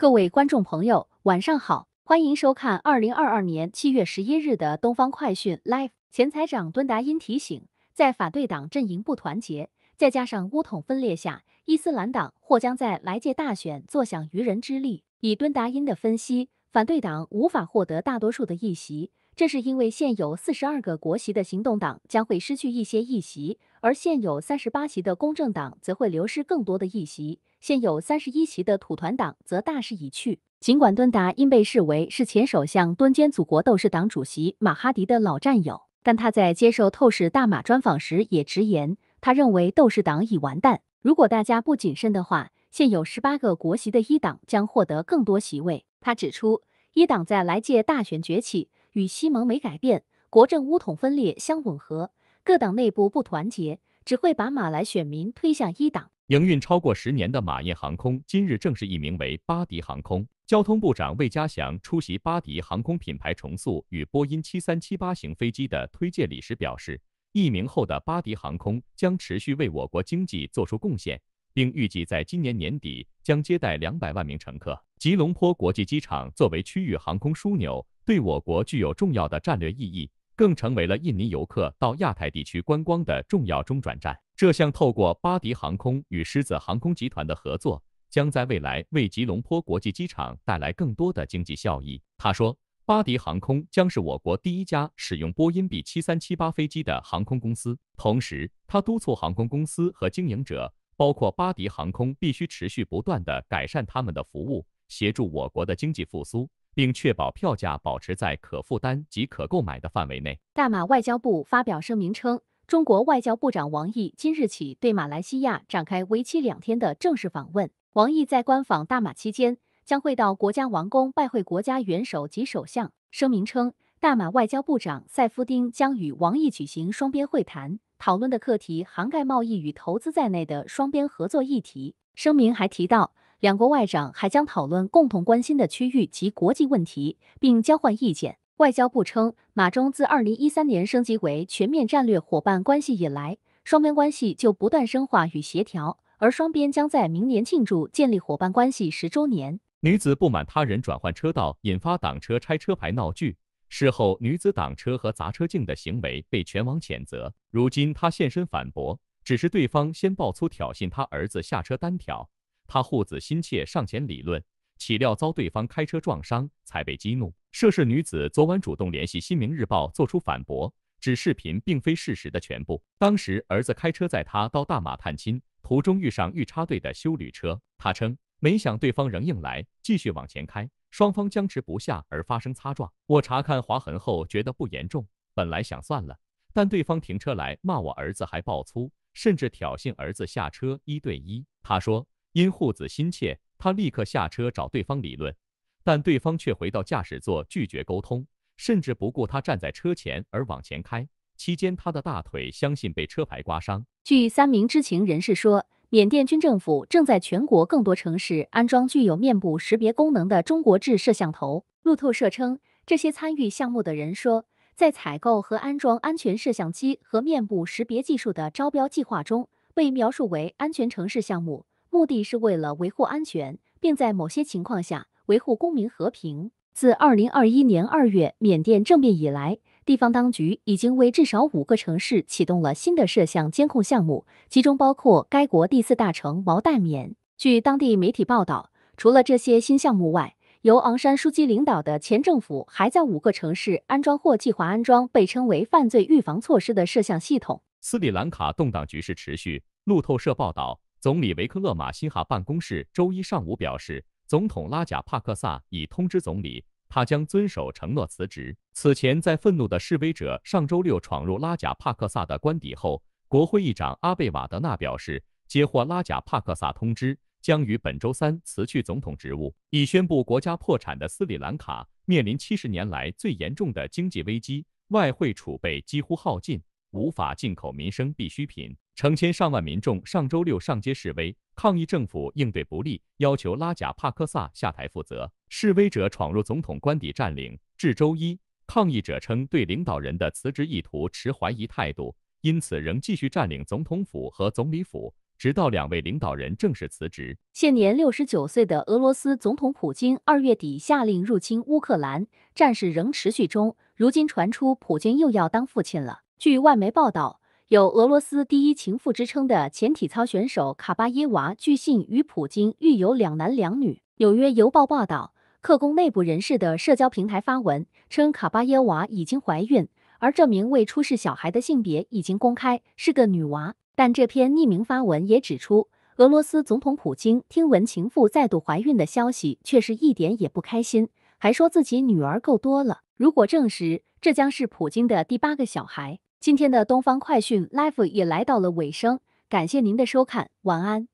各位观众朋友，晚上好，欢迎收看二零二二年七月十一日的《东方快讯 Live》。前财长敦达因提醒，在反对党阵营不团结，再加上乌统分裂下，伊斯兰党或将在来届大选坐享渔人之利。以敦达因的分析，反对党无法获得大多数的议席，这是因为现有四十二个国席的行动党将会失去一些议席。而现有三十八席的公正党则会流失更多的议席，现有三十一席的土团党则大势已去。尽管敦达因被视为是前首相敦·坚祖国斗士党主席马哈迪的老战友，但他在接受透视大马专访时也直言，他认为斗士党已完蛋。如果大家不谨慎的话，现有十八个国席的一党将获得更多席位。他指出，一党在来届大选崛起与西盟没改变国政乌统分裂相吻合。各党内部不团结，只会把马来选民推向一党。营运超过十年的马印航空今日正式易名为巴迪航空。交通部长魏嘉祥出席巴迪航空品牌重塑与波音七三七八型飞机的推介礼时表示，易名后的巴迪航空将持续为我国经济做出贡献，并预计在今年年底将接待两百万名乘客。吉隆坡国际机场作为区域航空枢纽，对我国具有重要的战略意义。更成为了印尼游客到亚太地区观光的重要中转站。这项透过巴迪航空与狮子航空集团的合作，将在未来为吉隆坡国际机场带来更多的经济效益。他说，巴迪航空将是我国第一家使用波音 B737 八飞机的航空公司。同时，他督促航空公司和经营者，包括巴迪航空，必须持续不断地改善他们的服务，协助我国的经济复苏。并确保票价保持在可负担及可购买的范围内。大马外交部发表声明称，中国外交部长王毅今日起对马来西亚展开为期两天的正式访问。王毅在官访大马期间，将会到国家王宫拜会国家元首及首相。声明称，大马外交部长塞夫丁将与王毅举行双边会谈，讨论的课题涵盖贸易与投资在内的双边合作议题。声明还提到。两国外长还将讨论共同关心的区域及国际问题，并交换意见。外交部称，马中自二零一三年升级为全面战略伙伴关系以来，双边关系就不断深化与协调，而双边将在明年庆祝建立伙伴关系十周年。女子不满他人转换车道，引发挡车拆车牌闹剧。事后，女子挡车和砸车镜的行为被全网谴责。如今，她现身反驳，只是对方先爆粗挑衅，她儿子下车单挑。他护子心切，上前理论，岂料遭对方开车撞伤，才被激怒。涉事女子昨晚主动联系《新民日报》，做出反驳，指视频并非事实的全部。当时儿子开车载他到大马探亲，途中遇上欲插队的修旅车，他称，没想对方仍硬来，继续往前开，双方僵持不下而发生擦撞。我查看划痕后觉得不严重，本来想算了，但对方停车来骂我儿子，还爆粗，甚至挑衅儿子下车一对一。他说。因护子心切，他立刻下车找对方理论，但对方却回到驾驶座拒绝沟通，甚至不顾他站在车前而往前开。期间，他的大腿相信被车牌刮伤。据三名知情人士说，缅甸军政府正在全国更多城市安装具有面部识别功能的中国制摄像头。路透社称，这些参与项目的人说，在采购和安装安全摄像机和面部识别技术的招标计划中，被描述为安全城市项目。目的是为了维护安全，并在某些情况下维护公民和平。自二零二一年二月缅甸政变以来，地方当局已经为至少五个城市启动了新的摄像监控项目，其中包括该国第四大城毛代缅。据当地媒体报道，除了这些新项目外，由昂山书记领导的前政府还在五个城市安装或计划安装被称为犯罪预防措施的摄像系统。斯里兰卡动荡局势持续。路透社报道。总理维克勒马辛哈办公室周一上午表示，总统拉贾帕克萨已通知总理，他将遵守承诺辞职。此前，在愤怒的示威者上周六闯入拉贾帕克萨的官邸后，国会议长阿贝瓦德纳表示，接获拉贾帕克萨通知，将于本周三辞去总统职务。已宣布国家破产的斯里兰卡面临七十年来最严重的经济危机，外汇储备几乎耗尽，无法进口民生必需品。成千上万民众上周六上街示威，抗议政府应对不力，要求拉贾帕克萨下台负责。示威者闯入总统官邸占领，至周一，抗议者称对领导人的辞职意图持怀疑态度，因此仍继续占领总统府和总理府，直到两位领导人正式辞职。现年六十九岁的俄罗斯总统普京，二月底下令入侵乌克兰，战事仍持续中。如今传出普京又要当父亲了。据外媒报道。有俄罗斯第一情妇之称的前体操选手卡巴耶娃，据信与普京育有两男两女。《纽约邮报》报道，克宫内部人士的社交平台发文称，卡巴耶娃已经怀孕，而这名未出世小孩的性别已经公开，是个女娃。但这篇匿名发文也指出，俄罗斯总统普京听闻情妇再度怀孕的消息，却是一点也不开心，还说自己女儿够多了。如果证实，这将是普京的第八个小孩。今天的东方快讯 Live 也来到了尾声，感谢您的收看，晚安。